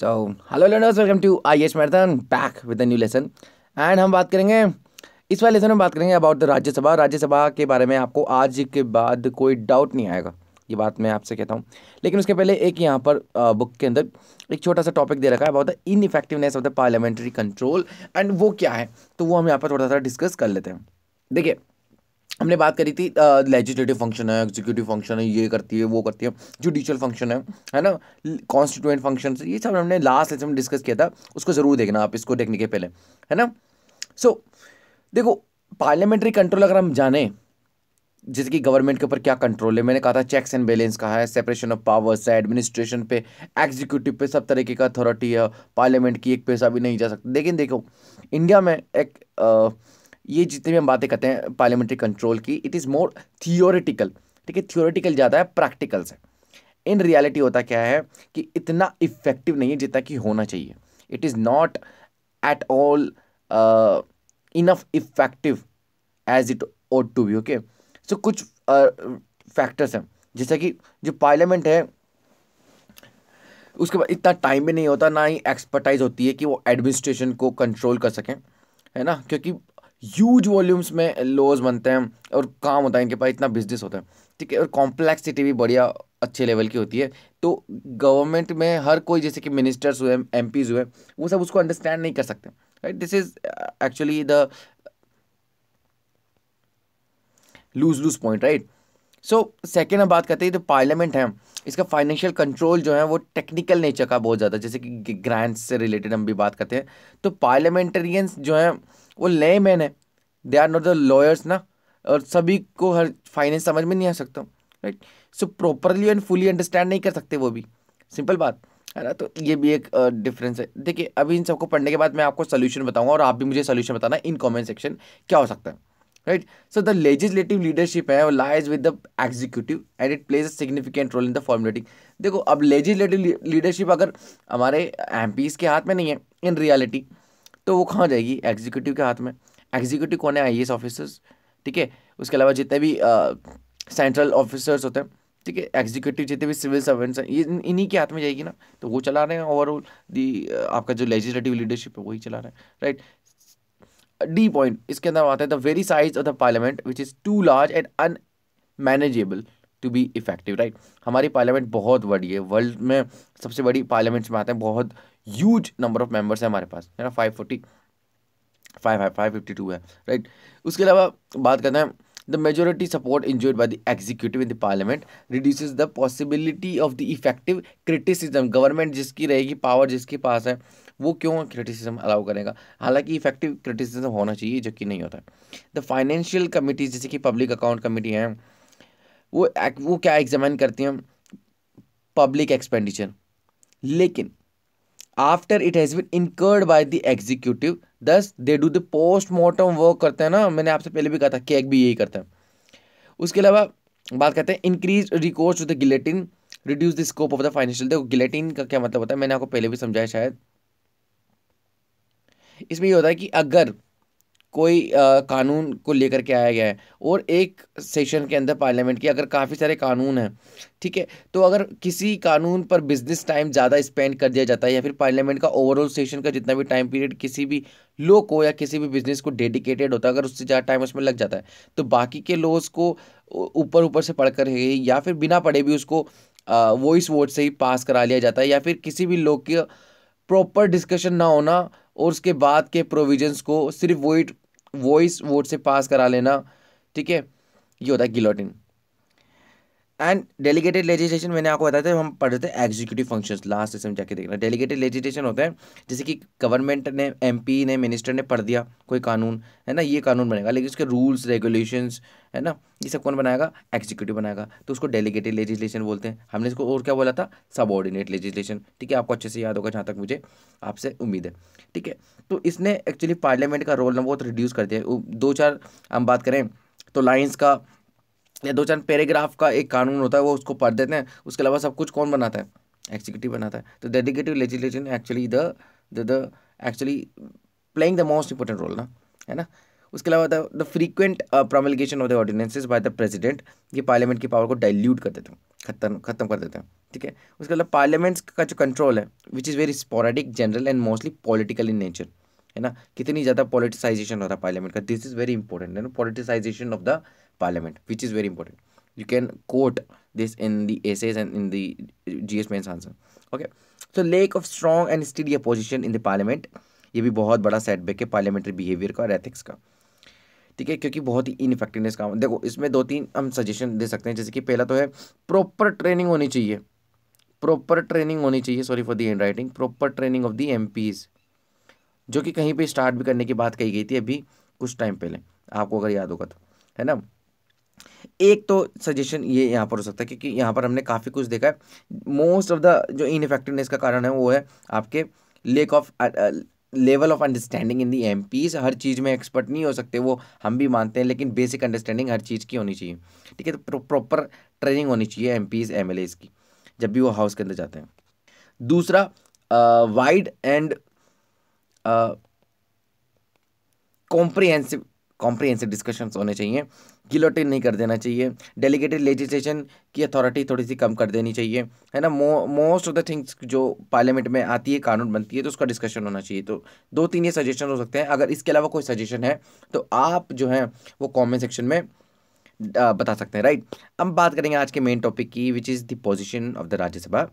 so hello learners welcome to I H marathon back with a new lesson and हम बात करेंगे इस वाले लेसन में बात करेंगे अबाउट द राज्यसभा राज्यसभा के बारे में आपको आज के बाद कोई डाउट नहीं आएगा ये बात मैं आपसे कहता हूँ लेकिन उसके पहले एक यहाँ पर बुक के अंदर एक छोटा सा टॉपिक दे रखा है about the effectiveness of the parliamentary control and वो क्या है तो वो हम यहाँ पर थोड़ा सा डिस्कस कर लेते हैं देखिए हमने बात करी थी लेजिस्लेटिव फंक्शन है एग्जीक्यूटिव फंक्शन है ये करती है वो करती है जुडिशियल फंक्शन है है ना कॉन्स्टिट्यूएंट फंक्शन ये सब हमने लास्ट लेक्चर में डिस्कस किया था उसको ज़रूर देखना आप इसको देखने के पहले है ना सो so, देखो पार्लियामेंट्री कंट्रोल अगर हम जाने जैसे कि गवर्नमेंट के ऊपर क्या कंट्रोल है मैंने कहा था चेक्स एंड बैलेंस कहा है सेपरेशन ऑफ पावर्स है एडमिनिस्ट्रेशन पे एग्जीक्यूटिव पे सब तरीके का अथॉरिटी है पार्लियामेंट की एक पैसा भी नहीं जा सकता लेकिन देखो इंडिया में एक आ, ये जितने भी हम बातें करते हैं पार्लियामेंट्री कंट्रोल की इट इज़ मोर थियोरिटिकल ठीक है थियोरिटिकल ज़्यादा है प्रैक्टिकल से इन रियलिटी होता क्या है कि इतना इफ़ेक्टिव नहीं है जितना कि होना चाहिए it is not at all enough effective as it ought to be okay so कुछ फैक्टर्स uh, हैं जैसा कि जो पार्लियामेंट है उसके बाद इतना टाइम भी नहीं होता ना ही एक्सपर्टाइज होती है कि वो एडमिनिस्ट्रेशन को कंट्रोल कर सकें है ना क्योंकि ह्यूज वॉल्यूम्स में लॉज बनते हैं और काम होता है इनके पास इतना बिजनेस होता है ठीक है और कॉम्प्लेक्सिटी भी बढ़िया अच्छे लेवल की होती है तो गवर्नमेंट में हर कोई जैसे कि मिनिस्टर्स हुए एम हुए वो सब उसको अंडरस्टैंड नहीं कर सकते right this is actually the loose loose point right so second हम बात करते हैं जो तो पार्लियामेंट है इसका फाइनेंशियल कंट्रोल जो है वो टेक्निकल नेचर का बहुत ज़्यादा जैसे कि ग्रांट्स से रिलेटेड हम भी बात करते हैं तो पार्लियामेंटेरियंस जो हैं वो ले मैन है they are not the lawyers ना और सभी को हर फाइनेंस समझ में नहीं आ सकता right so properly and fully understand नहीं कर सकते वो भी सिंपल बात है ना तो ये भी एक डिफरेंस है देखिए अभी इन सबको पढ़ने के बाद मैं आपको सोल्यूशन बताऊंगा और आप भी मुझे सोल्यूशन बताना इन कॉमेंट सेक्शन क्या हो सकता है right so the legislative leadership है lies with the executive and it plays a significant role in the formulating देखो अब लेजिस्लेटिव लीडरशिप अगर हमारे एम के हाथ में नहीं है इन रियलिटी तो वो कहाँ जाएगी एग्जीक्यूटिव के हाथ में एग्जीक्यूटिव कौन है आई ऑफिसर्स ठीक है उसके अलावा जितने भी सेंट्रल ऑफिसर्स होते हैं ठीक है एग्जीक्यूटिव जितने भी सिविल सर्वेंट्स हैं इन्हीं के हाथ में जाएगी ना तो वो चला रहे हैं ओवरऑल दी आपका जो लेजिस्लेटिव लीडरशिप है वही चला रहे हैं राइट डी पॉइंट इसके अंदर आता है the very size of the parliament which is too large and unmanageable to be effective right हमारी पार्लियामेंट बहुत बड़ी है वर्ल्ड में सबसे बड़ी पार्लियामेंट्स में आते हैं बहुत ह्यूज नंबर ऑफ मेंबर्स है हमारे पास है ना फाइव फोर्टी फाइव है फाइव फिफ्टी टू है राइट उसके अलावा बात करते हैं the majority support enjoyed by the executive in the parliament reduce the possibility of the effective criticism government जिसकी रहेगी पावर जिसके पास है वो क्यों क्रिटिसिज्म अलाउ करेगा हालांकि इफेक्टिव क्रिटिसिज्म होना चाहिए जबकि नहीं होता द फाइनेंशियल कमिटीज जैसे कि पब्लिक अकाउंट कमेटी है वो वो क्या एग्जामिन करती हैं पब्लिक एक्सपेंडिचर लेकिन after it has been incurred by the executive thus they do the post mortem work करते हैं ना मैंने आपसे पहले भी कहा था केक भी यही करते हैं उसके अलावा बात करते हैं increase recourse to the guillotine reduce the scope of the financial देखो गिलेटिन का क्या मतलब होता है मैंने आपको पहले भी समझाया शायद इसमें ये होता है कि अगर कोई आ, कानून को लेकर के आया गया है और एक सेशन के अंदर पार्लियामेंट की अगर काफ़ी सारे कानून हैं ठीक है तो अगर किसी कानून पर बिजनेस टाइम ज़्यादा स्पेंड कर दिया जाता है या फिर पार्लियामेंट का ओवरऑल सेशन का जितना भी टाइम पीरियड किसी भी लो को या किसी भी बिजनेस को डेडिकेटेड होता है अगर उससे ज़्यादा टाइम उसमें लग जाता है तो बाकी के लोग को ऊपर ऊपर से पढ़ कर या फिर बिना पढ़े भी उसको वॉइस वोट से ही पास करा लिया जाता है या फिर किसी भी लोग के प्रॉपर डिस्कशन ना होना और उसके बाद के प्रोविजंस को सिर्फ वोट वॉइस वोट से पास करा लेना ठीक है ये होता है गिलोटिन एंड डेलीगेटेड लेजिस्लेशन मैंने आपको बताया था हम पढ़ रहे थे एग्जीक्यूटिव फंक्शंस लास्ट इसमें जाके देखना डेलीगेटेड लेजिस्लेशन होता है जैसे कि गवर्नमेंट ने एमपी ने मिनिस्टर ने पढ़ दिया कोई कानून है ना ये कानून बनेगा लेकिन उसके रूल्स रेगुलेशंस है ना ये सब कौन बनाएगा एग्जीक्यूटिव बनाएगा तो उसको डेलीगेटेड लेजिस्लेशन बोलते हैं हमने इसको और क्या बोला था सबॉर्डिनेट लेजिस्लेशन ठीक है आपको अच्छे से याद होगा जहाँ तक मुझे आपसे उम्मीद है ठीक है तो इसने एक्चुअली पार्लियामेंट का रोल ना बहुत रिड्यूस कर दिया दो चार हम बात करें तो लाइन्स का या दो चार पैराग्राफ का एक कानून होता है वो उसको पढ़ देते हैं उसके अलावा सब कुछ कौन बनाता है एक्जीक्यूटिव बनाता है तो dedicative legislation actually the the actually playing the most important role ना है ना उसके अलावा है the frequent promulgation of the ordinances by the president ये पार्लियामेंट की पावर को डाइल्यूट कर देते हैं खत्म खत्म कर देते हैं ठीक है उसके अलावा पार्लियामेंट्स का जो कंट्रोल है which is very sporadic general and mostly political in nature है ना कितनी ज़्यादा पॉलिटिसाइजेशन होता है पार्लियामेंट का दिस इज़ वेरी इंपॉर्टेंट है ना politicisation of the parliament which is very important you can quote this in the essays and in the gs mains answer okay so lack of strong and steady opposition in the parliament ये भी बहुत बड़ा setback है parliamentary behaviour का और ethics का ठीक है क्योंकि बहुत ही इनफेक्टिवनेस काम देखो इसमें दो तीन हम सजेशन दे सकते हैं जैसे कि पहला तो है प्रॉपर ट्रेनिंग होनी चाहिए प्रॉपर ट्रेनिंग होनी चाहिए sorry for the hand writing proper training of the M जो कि कहीं पर स्टार्ट भी करने की बात कही गई थी अभी कुछ टाइम पहले आपको अगर याद होगा तो है ना एक तो सजेशन ये यहाँ पर हो सकता है क्योंकि यहाँ पर हमने काफ़ी कुछ देखा है मोस्ट ऑफ द जो इफेक्टिवनेस का कारण है वो है आपके lack of level of understanding in the M हर चीज़ में एक्सपर्ट नहीं हो सकते वो हम भी मानते हैं लेकिन बेसिक अंडरस्टैंडिंग हर चीज़ की होनी चाहिए ठीक है तो प्रॉपर ट्रेनिंग होनी चाहिए एम पीज की जब भी वो हाउस के अंदर जाते हैं दूसरा wide and comprehensive comprehensive discussions होने चाहिए गिलोटिन नहीं कर देना चाहिए डेलीगेटेड लेजिस्लेशन की अथॉरिटी थोड़ी सी कम कर देनी चाहिए है ना मोस्ट ऑफ द थिंग्स जो पार्लियामेंट में आती है कानून बनती है तो उसका डिस्कशन होना चाहिए तो दो तीन ये सजेशन हो सकते हैं अगर इसके अलावा कोई सजेशन है तो आप जो है वो कॉमेंट सेक्शन में बता सकते हैं राइट अब बात करेंगे आज के मेन टॉपिक की which is the position of the Rajya Sabha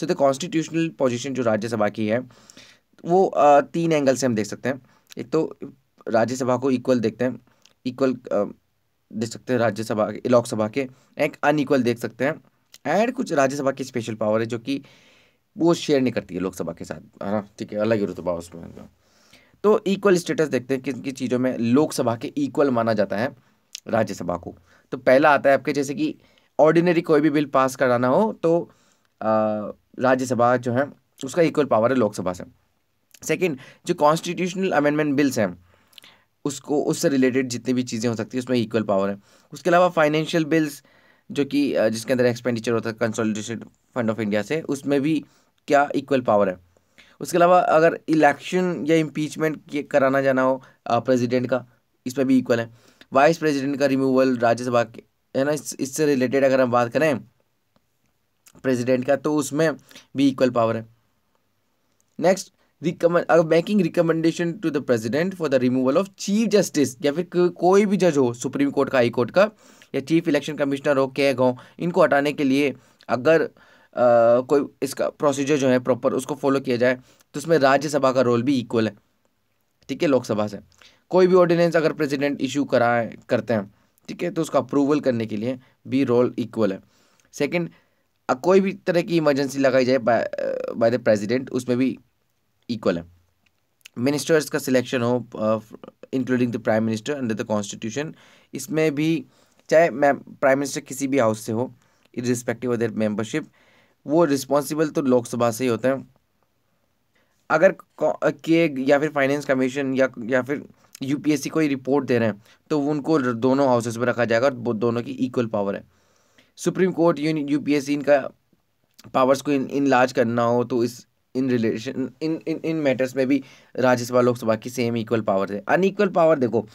so the constitutional position जो राज्यसभा की है वो तीन एंगल से हम देख सकते हैं एक तो राज्यसभा को इक्वल देखते हैं इक्वल देख सकते हैं राज्यसभा के लोकसभा के एक अनइक्वल देख सकते हैं एंड कुछ राज्यसभा की स्पेशल पावर है जो कि वो शेयर नहीं करती है लोकसभा के साथ है ना ठीक है अलग ही रुतबा उसमें तो इक्वल स्टेटस देखते हैं किन किन चीज़ों में लोकसभा के इक्वल माना जाता है राज्यसभा को तो पहला आता है आपके जैसे कि ऑर्डिनरी कोई भी बिल पास कराना हो तो राज्यसभा जो है उसका इक्वल पावर है लोकसभा से सेकंड जो कॉन्स्टिट्यूशनल अमेंडमेंट बिल्स हैं उसको उससे रिलेटेड जितनी भी चीज़ें हो सकती है उसमें इक्वल पावर है उसके अलावा फाइनेंशियल बिल्स जो कि जिसके अंदर एक्सपेंडिचर होता है कंसोलिडेशन फंड ऑफ इंडिया से उसमें भी क्या इक्वल पावर है उसके अलावा अगर इलेक्शन या इम्पीचमेंट कराना जाना हो प्रेसिडेंट का इसमें भी इक्वल है वाइस प्रेसिडेंट का रिमूवल राज्यसभा के है ना इस इससे रिलेटेड अगर हम बात करें प्रेसिडेंट का तो उसमें भी इक्वल पावर है next making recommendation to the president for the removal of chief justice या फिर कोई भी जज हो सुप्रीम कोर्ट का हाई कोर्ट का या चीफ इलेक्शन कमिश्नर हो कैग हो इनको हटाने के लिए अगर आ, कोई इसका प्रोसीजर जो है प्रॉपर उसको फॉलो किया जाए तो उसमें राज्यसभा का रोल भी इक्वल है ठीक है लोकसभा से कोई भी ऑर्डिनेंस अगर प्रेसिडेंट इशू कराए करते हैं ठीक है तो उसका अप्रूवल करने के लिए भी रोल इक्वल है सेकंड कोई भी तरह की इमरजेंसी लगाई जाए बाय द प्रेसिडेंट उसमें भी इक्वल है मिनिस्टर्स का सिलेक्शन हो including the prime minister under the constitution इसमें भी चाहे मैम प्राइम मिनिस्टर किसी भी हाउस से हो रिस्पेक्टिव ऑफ देर मेंबरशिप वो रिस्पॉन्सिबल तो लोकसभा से ही होते हैं अगर के uh, या फिर फाइनेंस कमीशन या या फिर यूपीएससी कोई रिपोर्ट दे रहे हैं तो उनको दोनों हाउसेस में रखा जाएगा और दोनों की इक्वल पावर है सुप्रीम कोर्ट यूपीएससी इनका पावर्स को इन लार्ज करना हो तो इस in relation in in in matters में भी राज्यसभा लोकसभा की सेम इक्वल पावर है अनइक्वल पावर देखो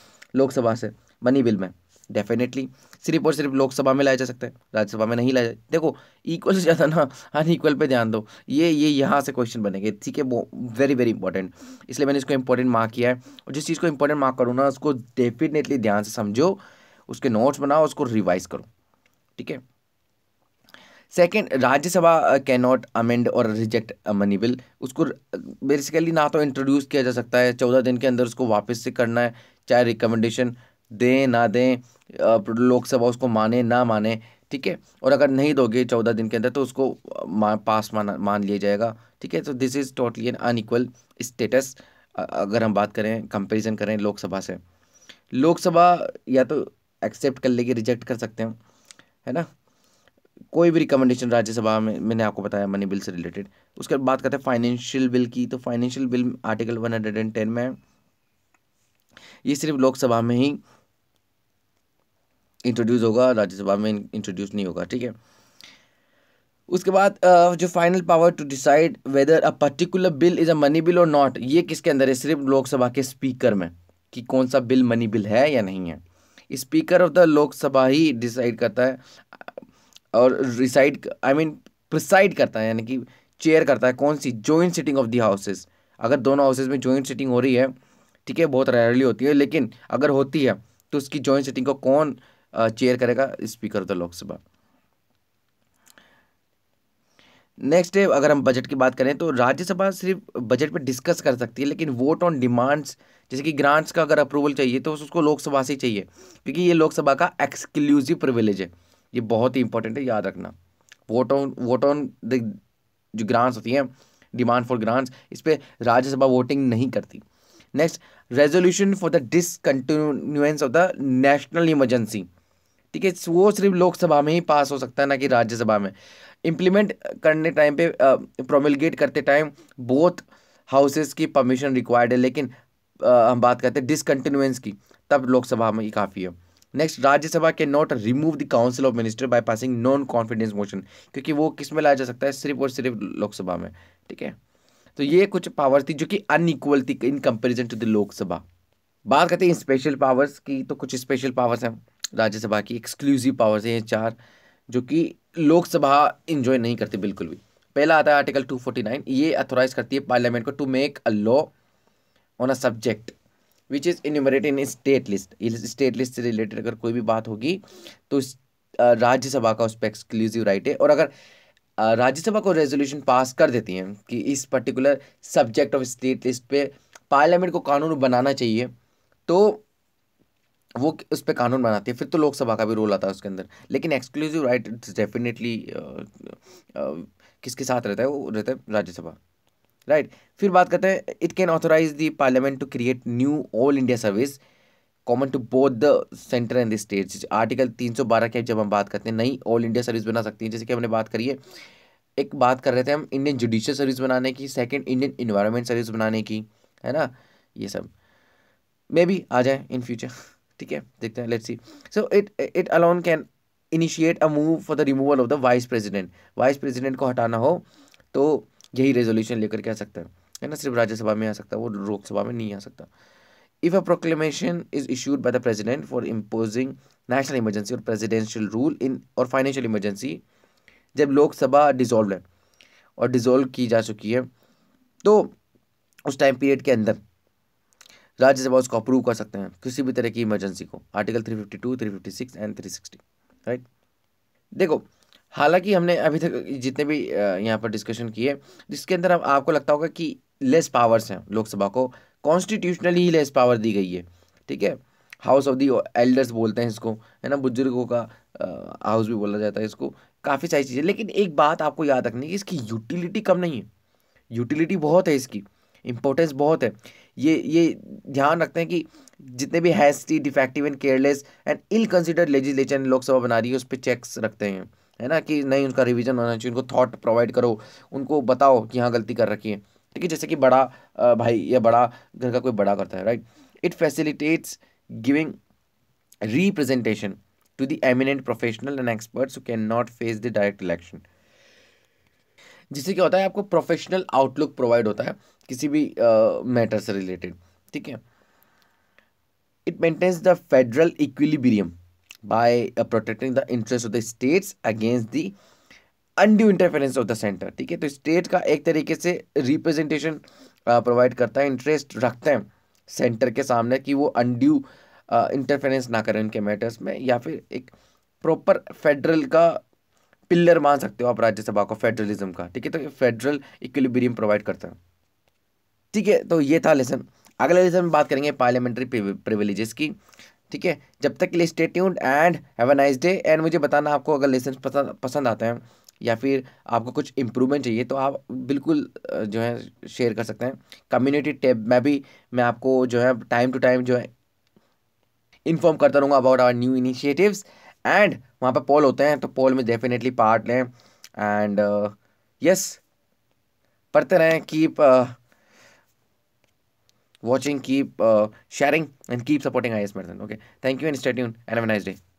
लोकसभा से बनी बिल में डेफिनेटली सिर्फ और सिर्फ लोकसभा में लाया जा सकता है राज्यसभा में नहीं लाया जा देखो इक्वल से ज़्यादा ना अनइक्वल पे ध्यान दो ये ये यहाँ से क्वेश्चन बनेंगे ठीक है वो वेरी वेरी इंपॉर्टेंट इसलिए मैंने इसको इंपॉर्टेंट मार्क किया है और जिस चीज़ को इंपॉर्टेंट मार्क करूँ ना उसको डेफिनेटली ध्यान से समझो उसके नोट्स बनाओ उसको रिवाइज करो ठीक है second Rajya Sabha can not amend और रिजेक्ट मनी बिल उसको बेसिकली uh, ना तो इंट्रोड्यूस किया जा सकता है चौदह दिन के अंदर उसको वापस से करना है चाहे रिकमेंडेशन दें ना दें uh, लोकसभा उसको माने ना माने ठीक है और अगर नहीं दोगे चौदह दिन के अंदर तो उसको uh, मा, पास माना मान लिया जाएगा ठीक है तो this is totally an unequal status अगर हम बात करें कंपैरिजन करें लोकसभा से लोकसभा या तो एक्सेप्ट कर लेगी रिजेक्ट कर सकते हैं है ना कोई भी रिकमेंडेशन राज्यसभा में मैंने आपको बताया मनी बिल से रिलेटेड उसके बाद बात करते हैं फाइनेंशियल बिल की तो फाइनेंशियल बिल आर्टिकल टेन में ये सिर्फ लोकसभा में ही इंट्रोड्यूस होगा राज्यसभा में इंट्रोड्यूस नहीं होगा ठीक है उसके बाद जो final power to decide whether a particular bill is a money bill और नॉट ये किसके अंदर है सिर्फ लोकसभा के स्पीकर में कि कौन सा बिल मनी बिल है या नहीं है स्पीकर ऑफ द लोकसभा ही डिसाइड करता है और रिसाइड आई मीन प्रिसाइड करता है यानी कि चेयर करता है कौन सी joint sitting of the houses अगर दोनों हाउसेज में जॉइंट सिटिंग हो रही है ठीक है बहुत रेयरली होती है लेकिन अगर होती है तो उसकी जॉइंट सिटिंग को कौन चेयर करेगा speaker of the Lok Sabha next है अगर हम बजट की बात करें तो राज्यसभा सिर्फ बजट पर डिस्कस कर सकती है लेकिन वोट ऑन डिमांड्स जैसे कि ग्रांट्स का अगर अप्रूवल चाहिए तो उसको लोकसभा से चाहिए क्योंकि ये लोकसभा का एक्सक्लूसिव प्रिविलेज है ये बहुत ही इंपॉर्टेंट है याद रखना vote on vote on the जो ग्रांट्स होती हैं डिमांड फॉर ग्रांट्स इस पर राज्यसभा वोटिंग नहीं करती next resolution for the discontinuance of the national emergency ठीक है वो सिर्फ लोकसभा में ही पास हो सकता है ना कि राज्यसभा में इम्प्लीमेंट करने टाइम पे प्रोमिलगेट करते टाइम बोथ हाउसेस की परमिशन रिक्वायर्ड है लेकिन आ, हम बात करते हैं डिसकंटिन्यूएंस की तब लोकसभा में ही काफ़ी है नेक्स्ट राज्यसभा के not remove the council of minister by passing non confidence motion क्योंकि वो किस में लाया जा सकता है सिर्फ और सिर्फ लोकसभा में ठीक है तो ये कुछ पावर थी जो कि अनइक्वल थी in comparison to the Lok Sabha बात करते हैं स्पेशल पावर्स की तो कुछ स्पेशल पावर्स हैं राज्यसभा की एक्सक्लूसिव पावर्स हैं चार जो कि लोकसभा इन्जॉय नहीं करती बिल्कुल भी पहला आता है आर्टिकल 249 ये अथोराइज करती है पार्लियामेंट को to make a law on a subject which is enumerate in state list state list से रिलेटेड अगर कोई भी बात होगी तो राज्यसभा का उस पर एक्सक्लूसिव राइट है और अगर राज्यसभा को रेजोल्यूशन पास कर देती हैं कि इस particular subject of state list पे पार्लियामेंट को कानून बनाना चाहिए तो वो उस पर कानून बनाती है फिर तो लोकसभा का भी रोल आता है उसके अंदर लेकिन एक्सक्लूसिव राइट डेफिनेटली किसके साथ रहता है वो रहता है राज्यसभा राइट फिर बात करते हैं it can authorise the parliament to create new all India service common to both the centre and the state article 312 के जब हम बात करते हैं नई ऑल इंडिया सर्विस बना सकती है जैसे कि हमने बात करी है एक बात कर रहे थे हम इंडियन जुडिशियल सर्विस बनाने की सेकेंड इंडियन इन्वायरमेंट सर्विस बनाने की है ना ये सब मे बी आ जाए इन फ्यूचर ठीक है देखते हैं let's see so it it alone can initiate a move for the removal of the vice president vice president को हटाना हो तो यही रेजोल्यूशन लेकर के आ सकता है है ना सिर्फ राज्यसभा में आ सकता है वो लोकसभा में नहीं आ सकता if a proclamation is issued by the president for imposing national emergency और प्रेजिडेंशियल रूल इन और फाइनेंशियल इमरजेंसी जब लोकसभा डिजोल्व है और डिजोल्व की जा चुकी है तो उस टाइम पीरियड के अंदर राज्यसभा उसको अप्रूव कर सकते हैं किसी भी तरह की इमरजेंसी को article three three fifty two fifty six and three sixty right देखो हालांकि हमने अभी तक जितने भी यहाँ पर डिस्कशन किए जिसके अंदर अब आपको लगता होगा कि लेस पावर्स हैं लोकसभा को कॉन्स्टिट्यूशनली ही लेस पावर दी गई है ठीक है हाउस ऑफ दी एल्डर्स बोलते हैं इसको है ना बुजुर्गों का हाउस भी बोला जाता है इसको काफ़ी सारी चीज़ें लेकिन एक बात आपको याद रखनी है इसकी यूटिलिटी कम नहीं है यूटिलिटी बहुत है इसकी इम्पोर्टेंस बहुत है ये ये ध्यान रखते हैं कि जितने भी hasty defective and careless and ill considered Lok Sabha बना रही है उस पर चेक्स रखते हैं है ना कि नहीं उनका रिविजन होना चाहिए उनको थॉट प्रोवाइड करो उनको बताओ कि हाँ गलती कर रखी है ठीक है जैसे कि बड़ा भाई या बड़ा घर का कोई बड़ा करता है right it facilitates giving representation to the eminent professional and experts who can not face the direct election जिससे क्या होता है आपको प्रोफेशनल आउटलुक प्रोवाइड होता है किसी भी मैटर से रिलेटेड ठीक है it maintains the federal equilibrium by uh, protecting the interest of the states against the undue interference of the centre ठीक है तो स्टेट का एक तरीके से रिप्रेजेंटेशन प्रोवाइड uh, करता है इंटरेस्ट रखते हैं सेंटर के सामने कि वो अनड्यू इंटरफेरेंस uh, ना करें उनके मैटर्स में या फिर एक प्रॉपर फेडरल का पिलर मान सकते हो आप राज्यसभा को फेडरलिज्म का ठीक है तो फेडरल इक्विलिब्रियम प्रोवाइड करता है ठीक है तो ये था लेसन अगले लेसन में बात करेंगे पार्लियामेंट्री प्रिविलेजेस की ठीक है जब तक के लिए stay tuned and have a nice day and मुझे बताना आपको अगर लेसन पसंद पसंद आते हैं या फिर आपको कुछ इम्प्रूवमेंट चाहिए तो आप बिल्कुल जो है शेयर कर सकते हैं कम्युनिटी टैब में भी मैं आपको जो है टाइम टू टाइम जो है इन्फॉर्म करता रहूँगा about our new initiatives and वहाँ पर पोल होते हैं तो पोल में डेफिनेटली पार्ट लें एंड यस पढ़ते रहें keep watching keep uh, sharing and keep supporting is marathon okay thank you and stay tuned and have a nice day